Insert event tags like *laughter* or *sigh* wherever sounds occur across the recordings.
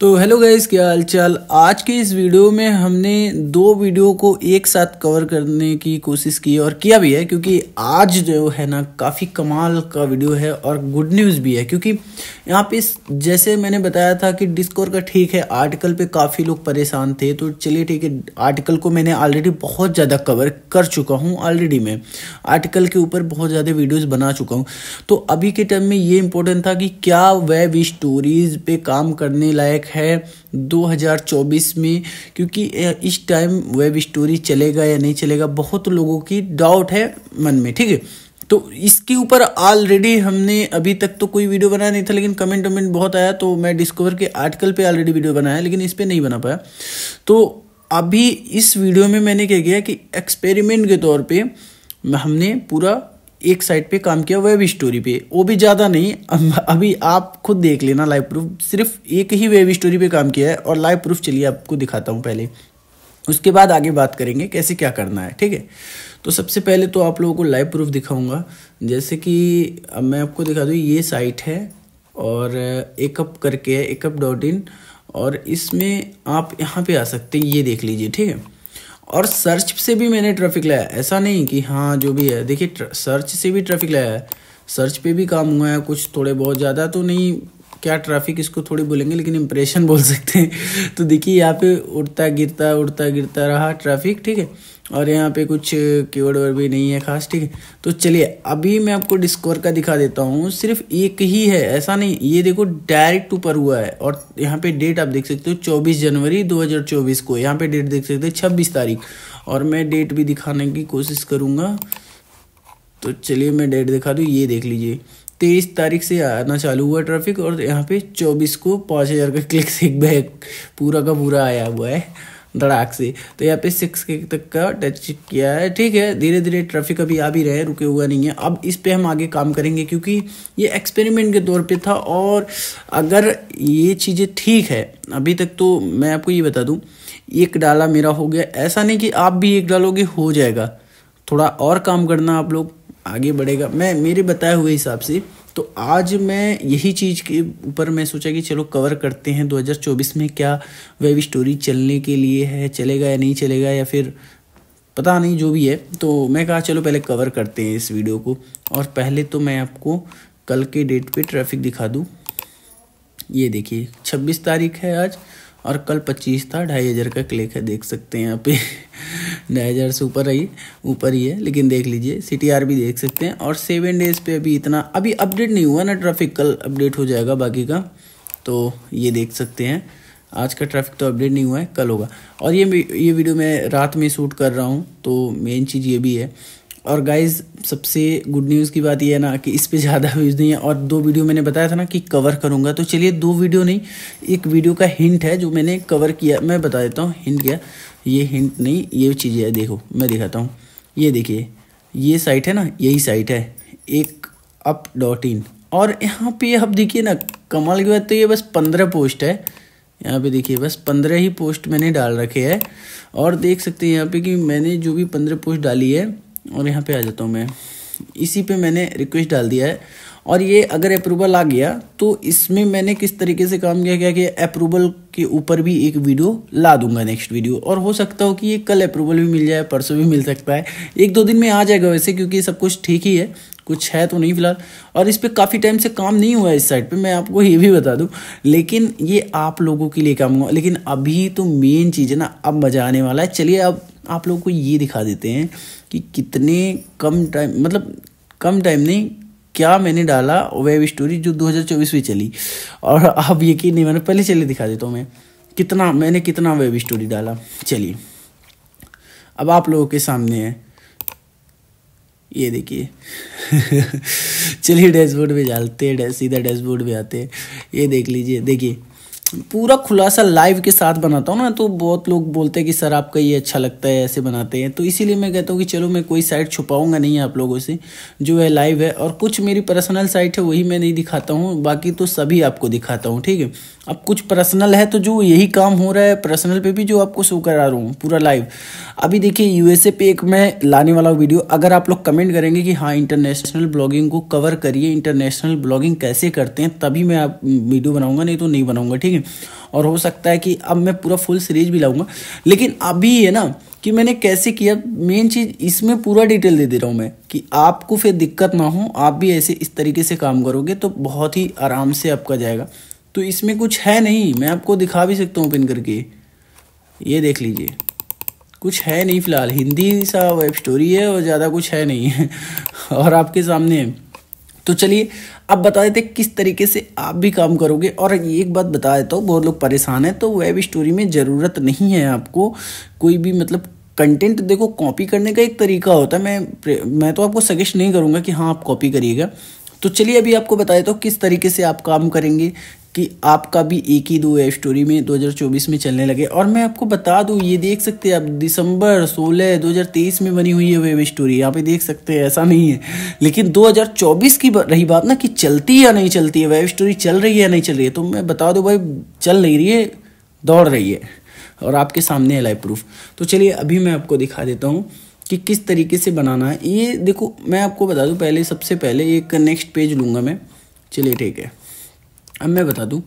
तो hello guys क्या हालचाल आज के इस वीडियो में हमने दो वीडियो को एक साथ कवर करने की कोशिश की और किया भी है क्योंकि आज जो है ना काफ़ी कमाल का वीडियो है और गुड न्यूज़ भी है क्योंकि यहाँ पे जैसे मैंने बताया था कि डिस्कोर का ठीक है आर्टिकल पे काफ़ी लोग परेशान थे तो चलिए ठीक है आर्टिकल को मैंने ऑलरेडी बहुत ज़्यादा कवर कर चुका हूँ ऑलरेडी मैं आर्टिकल के ऊपर बहुत ज़्यादा वीडियोज़ बना चुका हूँ तो अभी के टाइम में ये इंपॉर्टेंट था कि क्या वेब स्टोरीज़ पर काम करने लायक है 2024 में क्योंकि इस टाइम वेब स्टोरी चलेगा या नहीं चलेगा बहुत लोगों की डाउट है मन में ठीक है तो इसके ऊपर ऑलरेडी हमने अभी तक तो कोई वीडियो बनाया नहीं था लेकिन कमेंट वमेंट बहुत आया तो मैं डिस्कवर के आर्टिकल पे ऑलरेडी वीडियो बनाया लेकिन इस पर नहीं बना पाया तो अभी इस वीडियो में मैंने क्या किया कि एक्सपेरिमेंट के तौर पे हमने पूरा एक साइड पे काम किया वेब स्टोरी पे वो भी ज़्यादा नहीं अभी आप खुद देख लेना लाइव प्रूफ सिर्फ एक ही वेब स्टोरी पे काम किया है और लाइव प्रूफ चलिए आपको दिखाता हूँ पहले उसके बाद आगे बात करेंगे कैसे क्या करना है ठीक है तो सबसे पहले तो आप लोगों को लाइव प्रूफ दिखाऊंगा जैसे कि अब मैं आपको दिखा दूँ ये साइट है और एकअप करके है एकअप डॉट इन और इसमें आप यहाँ पे आ सकते हैं ये देख लीजिए ठीक है और सर्च से भी मैंने ट्रैफिक लाया ऐसा नहीं कि हाँ जो भी है देखिए सर्च से भी ट्रैफिक लाया है सर्च पे भी काम हुआ है कुछ थोड़े बहुत ज़्यादा तो नहीं क्या ट्रैफिक इसको थोड़ी बोलेंगे लेकिन इम्प्रेशन *laughs* बोल सकते हैं तो देखिए यहाँ पे उड़ता गिरता उड़ता गिरता रहा ट्रैफिक ठीक है और यहाँ पे कुछ कीवर्ड वर्ड भी नहीं है खास ठीक है तो चलिए अभी मैं आपको डिस्कवर का दिखा देता हूँ सिर्फ एक ही है ऐसा नहीं ये देखो डायरेक्ट ऊपर हुआ है और यहाँ पे डेट आप देख सकते हो 24 जनवरी 2024 को यहाँ पे डेट देख सकते हो 26 तारीख और मैं डेट भी दिखाने की कोशिश करूँगा तो चलिए मैं डेट दिखा दूँ ये देख लीजिए तेईस तारीख से आना चालू हुआ ट्रैफिक और यहाँ पे चौबीस को पाँच हज़ार का क्लिक से बैक पूरा का पूरा आया हुआ है धड़ाक से तो यहाँ पे सिक्स के तक का टच किया है ठीक है धीरे धीरे ट्रैफिक अभी आ भी रहे रुके हुआ नहीं है अब इस पर हम आगे काम करेंगे क्योंकि ये एक्सपेरिमेंट के तौर पर था और अगर ये चीज़ें ठीक है अभी तक तो मैं आपको ये बता दूँ एक डाला मेरा हो गया ऐसा नहीं कि आप भी एक डालोगे हो जाएगा थोड़ा और काम करना आप लोग आगे बढ़ेगा मैं मेरे बताए हुए हिसाब से तो आज मैं यही चीज़ के ऊपर मैं सोचा कि चलो कवर करते हैं 2024 में क्या वेब स्टोरी चलने के लिए है चलेगा या नहीं चलेगा या फिर पता नहीं जो भी है तो मैं कहा चलो पहले कवर करते हैं इस वीडियो को और पहले तो मैं आपको कल के डेट पे ट्रैफिक दिखा दूँ ये देखिए 26 तारीख है आज और कल पच्चीस था ढाई हज़ार का क्लिक है देख सकते हैं यहाँ *laughs* ढाई हज़ार से ऊपर ही ऊपर ही है लेकिन देख लीजिए सी भी देख सकते हैं और सेवन डेज़ पे अभी इतना अभी अपडेट नहीं हुआ ना ट्रैफिक कल अपडेट हो जाएगा बाकी का तो ये देख सकते हैं आज का ट्रैफिक तो अपडेट नहीं हुआ है कल होगा और ये ये वीडियो मैं रात में शूट कर रहा हूँ तो मेन चीज़ ये भी है और गाइज सबसे गुड न्यूज़ की बात यह है ना कि इस पर ज़्यादा व्यूज़ नहीं है और दो वीडियो मैंने बताया था ना कि कवर करूँगा तो चलिए दो वीडियो नहीं एक वीडियो का हिंट है जो मैंने कवर किया मैं बता देता हूँ हिंट क्या ये हिंट नहीं ये चीज़ें है देखो मैं दिखाता हूँ ये देखिए ये साइट है ना यही साइट है एक अप डॉट इन और यहाँ पे आप देखिए ना कमाल की बात तो ये बस पंद्रह पोस्ट है यहाँ पे देखिए बस पंद्रह ही पोस्ट मैंने डाल रखे है और देख सकते हैं यहाँ पे कि मैंने जो भी पंद्रह पोस्ट डाली है और यहाँ पे आ जाता हूँ मैं इसी पे मैंने रिक्वेस्ट डाल दिया है और ये अगर अप्रूवल आ गया तो इसमें मैंने किस तरीके से काम किया गया कि अप्रूवल के ऊपर भी एक वीडियो ला दूंगा नेक्स्ट वीडियो और हो सकता हो कि ये कल अप्रूवल भी मिल जाए परसों भी मिल सकता है एक दो दिन में आ जाएगा वैसे क्योंकि सब कुछ ठीक ही है कुछ है तो नहीं फिलहाल और इस पर काफ़ी टाइम से काम नहीं हुआ है इस साइड पे मैं आपको ये भी बता दूं लेकिन ये आप लोगों के लिए काम हुआ लेकिन अभी तो मेन चीज़ है ना अब मज़ा आने वाला है चलिए अब आप लोगों को ये दिखा देते हैं कि कितने कम टाइम मतलब कम टाइम नहीं क्या मैंने डाला वेब स्टोरी जो 2024 में चली और आप यकीन नहीं मैंने पहले चले दिखा देता हूँ मैं कितना मैंने कितना वेब स्टोरी डाला चलिए अब आप लोगों के सामने है ये देखिए *laughs* चलिए डैशबोर्ड पे डालते हैं सीधा डैशबोर्ड पे आते हैं ये देख लीजिए देखिए पूरा खुलासा लाइव के साथ बनाता हूँ ना तो बहुत लोग बोलते हैं कि सर आपका ये अच्छा लगता है ऐसे बनाते हैं तो इसीलिए मैं कहता हूँ कि चलो मैं कोई साइट छुपाऊंगा नहीं आप लोगों से जो है लाइव है और कुछ मेरी पर्सनल साइट है वही मैं नहीं दिखाता हूँ बाकी तो सभी आपको दिखाता हूँ ठीक है अब कुछ पर्सनल है तो जो यही काम हो रहा है पर्सनल पर भी जो आपको शो करा रहा हूँ पूरा लाइव अभी देखिए यूएसए पे एक मैं लाने वाला हूँ वीडियो अगर आप लोग कमेंट करेंगे कि हाँ इंटरनेशनल ब्लॉगिंग को कवर करिए इंटरनेशनल ब्लॉगिंग कैसे करते हैं तभी मैं आप वीडियो बनाऊँगा नहीं तो नहीं बनाऊँगा ठीक है और हो सकता है कि अब मैं पूरा फुल सीरीज भी लाऊंगा लेकिन अभी है ना कि मैंने कैसे किया मेन चीज़ इसमें पूरा डिटेल दे दे रहा हूँ मैं कि आपको फिर दिक्कत ना हो आप भी ऐसे इस तरीके से काम करोगे तो बहुत ही आराम से आपका जाएगा तो इसमें कुछ है नहीं मैं आपको दिखा भी सकता हूँ ओपन करके ये देख लीजिए कुछ है नहीं फ़िलहाल हिंदी सा वेब स्टोरी है और ज़्यादा कुछ है नहीं *laughs* और आपके सामने है तो चलिए अब बता देते किस तरीके से आप भी काम करोगे और एक बात बता देता हूँ बहुत लोग परेशान हैं तो वेब स्टोरी में ज़रूरत नहीं है आपको कोई भी मतलब कंटेंट देखो कॉपी करने का एक तरीका होता है मैं मैं तो आपको सजेस्ट नहीं करूँगा कि हाँ आप कॉपी करिएगा तो चलिए अभी आपको बता देता हूँ किस तरीके से आप काम करेंगे कि आपका भी एक ही दो है स्टोरी में 2024 में चलने लगे और मैं आपको बता दूँ ये देख सकते हैं आप दिसंबर 16 2023 में बनी हुई है वेब स्टोरी यहाँ पे देख सकते हैं ऐसा नहीं है लेकिन 2024 की रही बात ना कि चलती या नहीं चलती है वेब स्टोरी चल रही है या नहीं चल रही है तो मैं बता दूँ भाई चल नहीं रही है दौड़ रही है और आपके सामने है लाइव प्रूफ तो चलिए अभी मैं आपको दिखा देता हूँ कि किस तरीके से बनाना है ये देखो मैं आपको बता दूँ पहले सबसे पहले एक नेक्स्ट पेज लूँगा मैं चलिए ठीक है अब मैं बता दूँ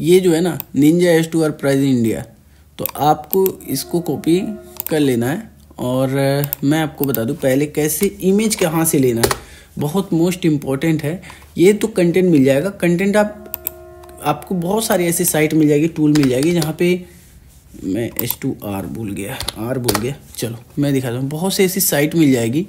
ये जो है ना Ninja S two R price in India तो आपको इसको कॉपी कर लेना है और मैं आपको बता दूं पहले कैसे इमेज कहाँ से लेना है बहुत मोस्ट इम्पॉर्टेंट है ये तो कंटेंट मिल जाएगा कंटेंट आप आपको बहुत सारी ऐसी साइट मिल जाएगी टूल मिल जाएगी जहाँ पे मैं एस टू आर भूल गया आर भूल गया चलो मैं दिखाता हूँ बहुत सी ऐसी साइट मिल जाएगी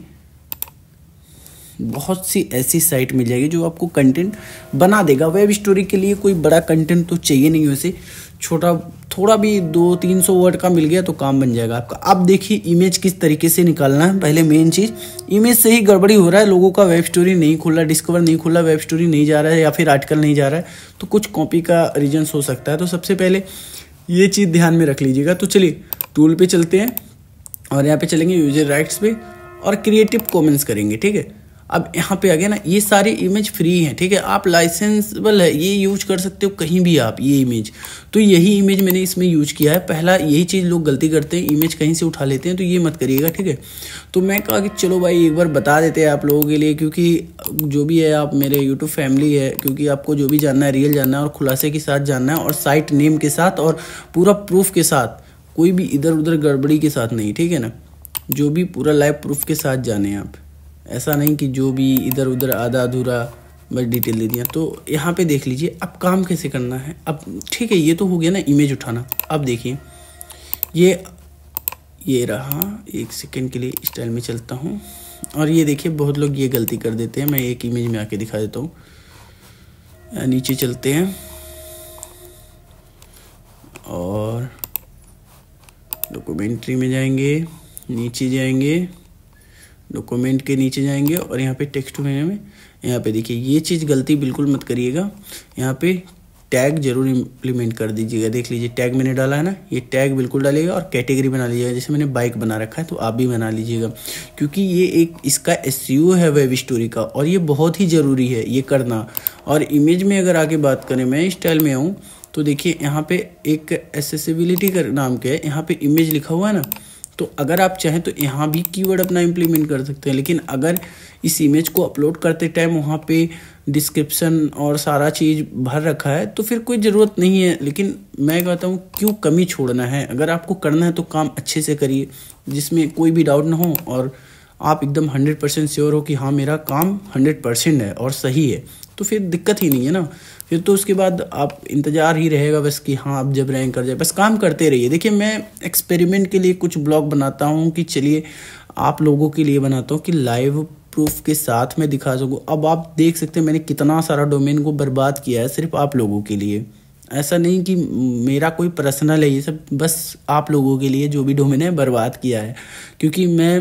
बहुत सी ऐसी साइट मिल जाएगी जो आपको कंटेंट बना देगा वेब स्टोरी के लिए कोई बड़ा कंटेंट तो चाहिए नहीं वैसे छोटा थोड़ा भी दो तीन सौ वर्ड का मिल गया तो काम बन जाएगा आपका अब देखिए इमेज किस तरीके से निकालना है पहले मेन चीज़ इमेज से ही गड़बड़ी हो रहा है लोगों का वेब स्टोरी नहीं खुल रहा डिस्कवर नहीं खुल रहा वेब स्टोरी नहीं जा रहा है या फिर आर्टिकल नहीं जा रहा है तो कुछ कॉपी का रीजन्स हो सकता है तो सबसे पहले ये चीज़ ध्यान में रख लीजिएगा तो चलिए टूल पे चलते हैं और यहाँ पे चलेंगे यूजर राइट्स पे और क्रिएटिव कॉमेंट्स करेंगे ठीक है अब यहाँ पे आ गया ना ये सारे इमेज फ्री हैं ठीक है आप लाइसेंसबल है ये यूज कर सकते हो कहीं भी आप ये इमेज तो यही इमेज मैंने इसमें यूज किया है पहला यही चीज़ लोग गलती करते हैं इमेज कहीं से उठा लेते हैं तो ये मत करिएगा ठीक है तो मैं कहा कि चलो भाई एक बार बता देते हैं आप लोगों के लिए क्योंकि जो भी है आप मेरे यूट्यूब फैमिली है क्योंकि आपको जो भी जानना है रियल जानना है और खुलासे के साथ जानना है और साइट नेम के साथ और पूरा प्रूफ के साथ कोई भी इधर उधर गड़बड़ी के साथ नहीं ठीक है ना जो भी पूरा लाइव प्रूफ के साथ जाने आप ऐसा नहीं कि जो भी इधर उधर आधा अधूरा बस डिटेल दे दिया तो यहाँ पे देख लीजिए अब काम कैसे करना है अब ठीक है ये तो हो गया ना इमेज उठाना अब देखिए ये ये रहा एक सेकेंड के लिए स्टाइल में चलता हूँ और ये देखिए बहुत लोग ये गलती कर देते हैं मैं एक इमेज में आके दिखा देता हूँ नीचे चलते हैं और डॉक्यूमेंट्री में जाएंगे नीचे जाएंगे डॉक्यूमेंट के नीचे जाएंगे और यहाँ पे टेक्स्ट मेन्यू में यहाँ पे देखिए ये चीज़ गलती बिल्कुल मत करिएगा यहाँ पे टैग जरूर इम्प्लीमेंट कर दीजिएगा देख लीजिए टैग मैंने डाला है ना ये टैग बिल्कुल डालिएगा और कैटेगरी बना लीजिएगा जैसे मैंने बाइक बना रखा है तो आप भी बना लीजिएगा क्योंकि ये एक इसका एस है वेब स्टोरी का और ये बहुत ही ज़रूरी है ये करना और इमेज में अगर आगे बात करें मैं स्टाइल में आऊँ तो देखिए यहाँ पे एक एसेसिबिलिटी का नाम के है यहाँ पे इमेज लिखा हुआ है ना तो अगर आप चाहें तो यहाँ भी कीवर्ड अपना इम्प्लीमेंट कर सकते हैं लेकिन अगर इस इमेज को अपलोड करते टाइम वहाँ पे डिस्क्रिप्शन और सारा चीज़ भर रखा है तो फिर कोई ज़रूरत नहीं है लेकिन मैं कहता हूँ क्यों कमी छोड़ना है अगर आपको करना है तो काम अच्छे से करिए जिसमें कोई भी डाउट ना हो और आप एकदम हंड्रेड परसेंट श्योर हो कि हाँ मेरा काम हंड्रेड परसेंट है और सही है तो फिर दिक्कत ही नहीं है ना फिर तो उसके बाद आप इंतज़ार ही रहेगा बस कि हाँ आप जब रैंक कर जाए बस काम करते रहिए देखिए मैं एक्सपेरिमेंट के लिए कुछ ब्लॉग बनाता हूँ कि चलिए आप लोगों के लिए बनाता हूँ कि लाइव प्रूफ के साथ मैं दिखा सकूँ अब आप देख सकते हैं मैंने कितना सारा डोमेन को बर्बाद किया है सिर्फ आप लोगों के लिए ऐसा नहीं कि मेरा कोई पर्सनल है ये सब बस आप लोगों के लिए जो भी डोमेन है बर्बाद किया है क्योंकि मैं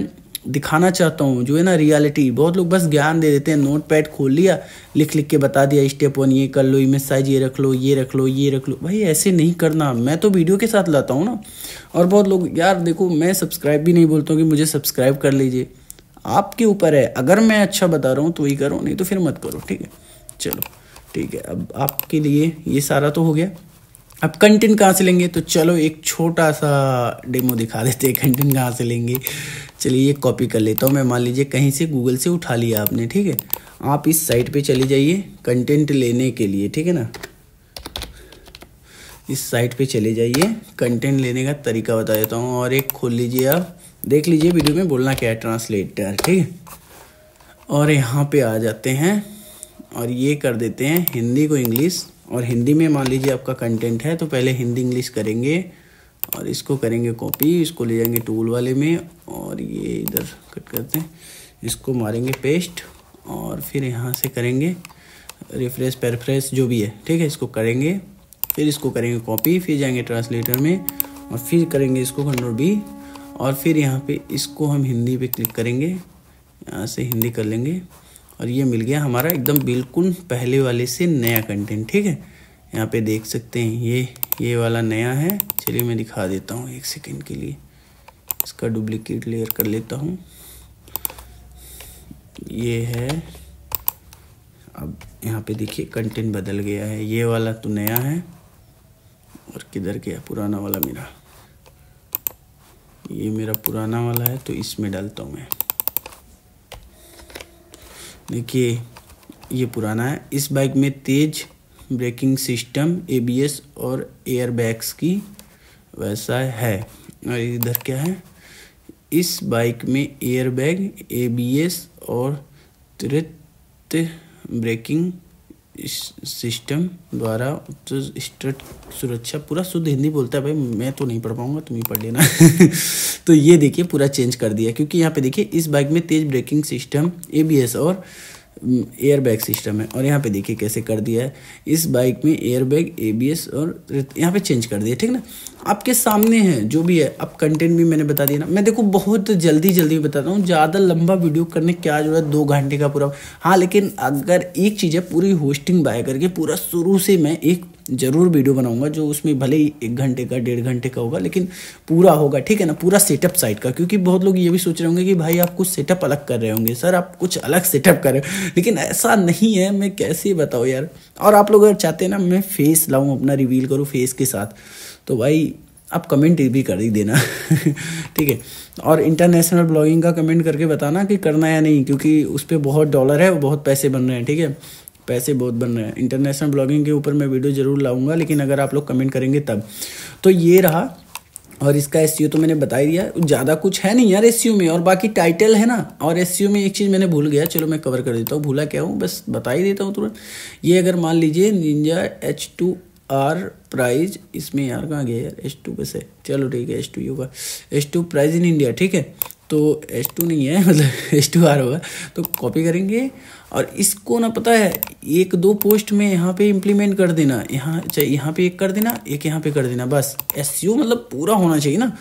दिखाना चाहता हूँ जो है ना रियलिटी बहुत लोग बस ज्ञान दे देते हैं नोट पैड खोल लिया लिख लिख के बता दिया स्टेप वन ये कर लो इमेज साइज ये रख लो ये रख लो ये रख लो भाई ऐसे नहीं करना मैं तो वीडियो के साथ लाता हूँ ना और बहुत लोग यार देखो मैं सब्सक्राइब भी नहीं बोलता हूँ कि मुझे सब्सक्राइब कर लीजिए आपके ऊपर है अगर मैं अच्छा बता रहा हूँ तो वही करो नहीं तो फिर मत करो ठीक है चलो ठीक है अब आपके लिए ये सारा तो हो गया अब कंटेंट कहाँ से लेंगे तो चलो एक छोटा सा डेमो दिखा देते हैं कंटेंट कहाँ से लेंगे चलिए ये कॉपी कर लेता हूँ मैं मान लीजिए कहीं से गूगल से उठा लिया आपने ठीक है आप इस साइट पे चले जाइए कंटेंट लेने के लिए ठीक है ना इस साइट पे चले जाइए कंटेंट लेने का तरीका बता देता हूँ और एक खोल लीजिए आप देख लीजिए वीडियो में बोलना क्या है ट्रांसलेटर ठीक है और यहाँ पे आ जाते हैं और ये कर देते हैं हिंदी को इंग्लिश और हिंदी में मान लीजिए आपका कंटेंट है तो पहले हिंदी इंग्लिश करेंगे और इसको करेंगे कॉपी इसको ले जाएंगे टूल वाले में और ये इधर कट करते हैं इसको मारेंगे पेस्ट और फिर यहाँ से करेंगे रिफ्रेश पेरफ्रेश जो भी है ठीक है इसको करेंगे फिर इसको करेंगे कॉपी फिर जाएंगे ट्रांसलेटर में और फिर करेंगे इसको कंट्रोल बी और फिर यहाँ पे इसको हम हिंदी पे क्लिक करेंगे यहाँ से हिंदी कर लेंगे और ये मिल गया हमारा एकदम बिल्कुल पहले वाले से नया कंटेंट ठीक है यहाँ पे देख सकते हैं ये ये वाला नया है चलिए मैं दिखा देता हूँ एक सेकेंड के लिए इसका डुप्लीकेट लेयर कर लेता हूँ ये है अब यहाँ पे देखिए कंटेंट बदल गया है ये वाला तो नया है और किधर गया पुराना वाला मेरा ये मेरा पुराना वाला है तो इसमें डालता हूँ मैं देखिए ये पुराना है इस बाइक में तेज़ ब्रेकिंग सिस्टम एबीएस और एयर बैग्स की वैसा है और इधर क्या है इस बाइक में एयर बैग एबीएस और त्वरित ब्रेकिंग सिस्टम द्वारा तो सुरक्षा पूरा शुद्ध हिंदी बोलता है भाई मैं तो नहीं पढ़ पाऊंगा तुम ही पढ़ लेना *laughs* तो ये देखिए पूरा चेंज कर दिया क्योंकि यहाँ पे देखिए इस बाइक में तेज ब्रेकिंग सिस्टम एबीएस और एयरबैग सिस्टम है और यहाँ पे देखिए कैसे कर दिया है इस बाइक में एयरबैग एबीएस और यहाँ पे चेंज कर दिया ठीक ना आपके सामने है जो भी है अब कंटेंट भी मैंने बता दिया ना मैं देखो बहुत जल्दी जल्दी बताता हूँ ज़्यादा लंबा वीडियो करने क्या है दो घंटे का पूरा हाँ लेकिन अगर एक चीज़ है पूरी होस्टिंग बाय करके पूरा शुरू से मैं एक ज़रूर वीडियो बनाऊंगा जो उसमें भले ही एक घंटे का डेढ़ घंटे का होगा लेकिन पूरा होगा ठीक है ना पूरा सेटअप साइट का क्योंकि बहुत लोग ये भी सोच रहे होंगे कि भाई आप कुछ सेटअप अलग कर रहे होंगे सर आप कुछ अलग सेटअप कर रहे हो लेकिन ऐसा नहीं है मैं कैसे बताऊँ यार और आप लोग अगर चाहते हैं ना मैं फेस लाऊँ अपना रिवील करूँ फेस के साथ तो भाई आप कमेंट भी कर ही देना *laughs* ठीक है और इंटरनेशनल ब्लॉगिंग का कमेंट करके बताना कि करना या नहीं क्योंकि उस पर बहुत डॉलर है बहुत पैसे बन रहे हैं ठीक है पैसे बहुत बन रहे हैं इंटरनेशनल ब्लॉगिंग के ऊपर मैं वीडियो ज़रूर लाऊंगा लेकिन अगर आप लोग कमेंट करेंगे तब तो ये रहा और इसका एस e तो मैंने बता ही दिया ज़्यादा कुछ है नहीं यार एस e में और बाकी टाइटल है ना और एस e में एक चीज़ मैंने भूल गया चलो मैं कवर कर देता हूँ भूला क्या हूँ बस बता ही देता हूँ तुरंत ये अगर मान लीजिए Ninja H two R price इसमें यार कहाँ गया यार एस टू बस है चलो ठीक है एस टू होगा S two price in India ठीक है तो एस टू नहीं है *laughs* मतलब एस टू आर होगा तो कॉपी करेंगे और इसको ना पता है एक दो पोस्ट में यहाँ पे इम्प्लीमेंट कर देना यहाँ चाहे यहाँ पे एक कर देना एक यहाँ पे कर देना बस एस मतलब पूरा होना चाहिए ना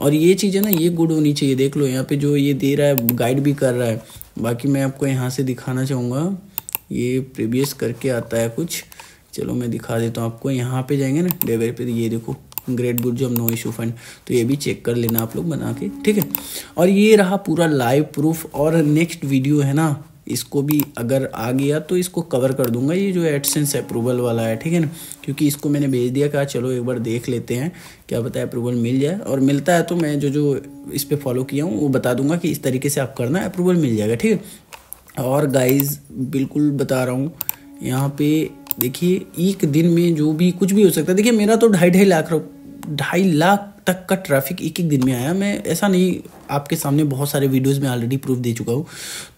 और ये चीज़ है ना ये गुड होनी चाहिए देख लो यहाँ पे जो ये दे रहा है गाइड भी कर रहा है बाकी मैं आपको यहाँ से दिखाना चाहूँगा ये प्रीवियस करके आता है कुछ चलो मैं दिखा देता हूँ आपको यहाँ पे जाएंगे ना डेवर पे ये देखो ग्रेट गुड जब नो इशू फंड तो ये भी चेक कर लेना आप लोग बना के ठीक है और ये रहा पूरा लाइव प्रूफ और नेक्स्ट वीडियो है ना इसको भी अगर आ गया तो इसको कवर कर दूंगा ये जो एडसेंस अप्रूवल वाला है ठीक है ना क्योंकि इसको मैंने भेज दिया कहा चलो एक बार देख लेते हैं क्या पता है अप्रूवल मिल जाए और मिलता है तो मैं जो जो इस पर फॉलो किया हूँ वो बता दूंगा कि इस तरीके से आप करना अप्रूवल मिल जाएगा ठीक है और गाइज बिल्कुल बता रहा हूँ यहाँ पे देखिए एक दिन में जो भी कुछ भी हो सकता है देखिए मेरा तो ढाई ढाई लाख ढाई लाख तक का ट्रैफिक एक एक दिन में आया मैं ऐसा नहीं आपके सामने बहुत सारे वीडियोस में ऑलरेडी प्रूफ दे चुका हूँ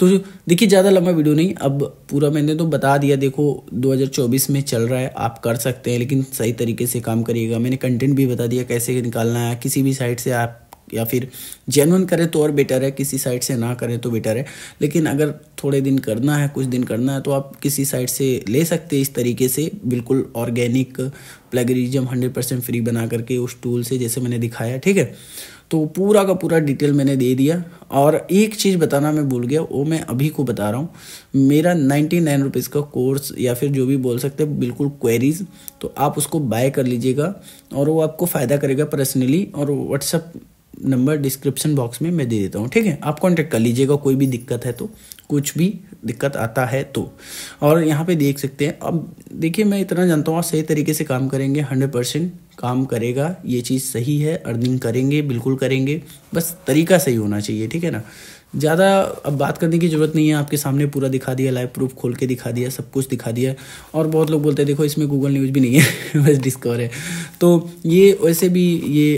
तो देखिए ज़्यादा लंबा वीडियो नहीं अब पूरा मैंने तो बता दिया देखो 2024 में चल रहा है आप कर सकते हैं लेकिन सही तरीके से काम करिएगा मैंने कंटेंट भी बता दिया कैसे निकालना है किसी भी साइट से आप या फिर जेनवन करें तो और बेटर है किसी साइड से ना करें तो बेटर है लेकिन अगर थोड़े दिन करना है कुछ दिन करना है तो आप किसी साइड से ले सकते हैं इस तरीके से बिल्कुल organic plagiarism hundred percent free बना करके उस टूल से जैसे मैंने दिखाया ठीक है तो पूरा का पूरा डिटेल मैंने दे दिया और एक चीज़ बताना मैं भूल गया वो मैं अभी को बता रहा हूँ मेरा नाइन्टी नाइन रुपीज़ का कोर्स या फिर जो भी बोल सकते हैं बिल्कुल क्वेरीज तो आप उसको बाय कर लीजिएगा और वो आपको फ़ायदा करेगा पर्सनली और व्हाट्सअप नंबर डिस्क्रिप्शन बॉक्स में मैं दे देता हूँ ठीक है आप कॉन्टैक्ट कर लीजिएगा कोई भी दिक्कत है तो कुछ भी दिक्कत आता है तो और यहाँ पे देख सकते हैं अब देखिए मैं इतना जानता हूँ आप सही तरीके से काम करेंगे हंड्रेड परसेंट काम करेगा ये चीज़ सही है अर्निंग करेंगे बिल्कुल करेंगे बस तरीका सही होना चाहिए ठीक है ना ज़्यादा अब बात करने की ज़रूरत नहीं है आपके सामने पूरा दिखा दिया लाइव प्रूफ खोल के दिखा दिया सब कुछ दिखा दिया और बहुत लोग बोलते हैं देखो इसमें गूगल न्यूज़ भी नहीं है *laughs* बस डिस्कवर है तो ये वैसे भी ये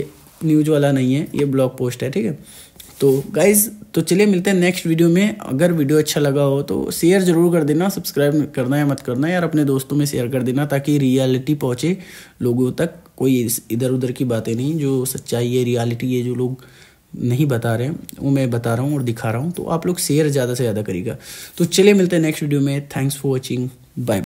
न्यूज वाला नहीं है ये ब्लॉग पोस्ट है ठीक है तो गाइज तो चलिए मिलते हैं नेक्स्ट वीडियो में अगर वीडियो अच्छा लगा हो तो शेयर जरूर कर देना सब्सक्राइब करना या मत करना यार अपने दोस्तों में शेयर कर देना ताकि रियलिटी पहुँचे लोगों तक कोई इधर उधर की बातें नहीं जो सच्चाई है रियलिटी है जो लोग नहीं बता रहे हैं वो मैं बता रहा हूँ और दिखा रहा हूँ तो आप लोग शेयर ज़्यादा से ज़्यादा करेगा तो चलिए मिलते हैं नेक्स्ट वीडियो में थैंक्स फॉर वॉचिंग बाय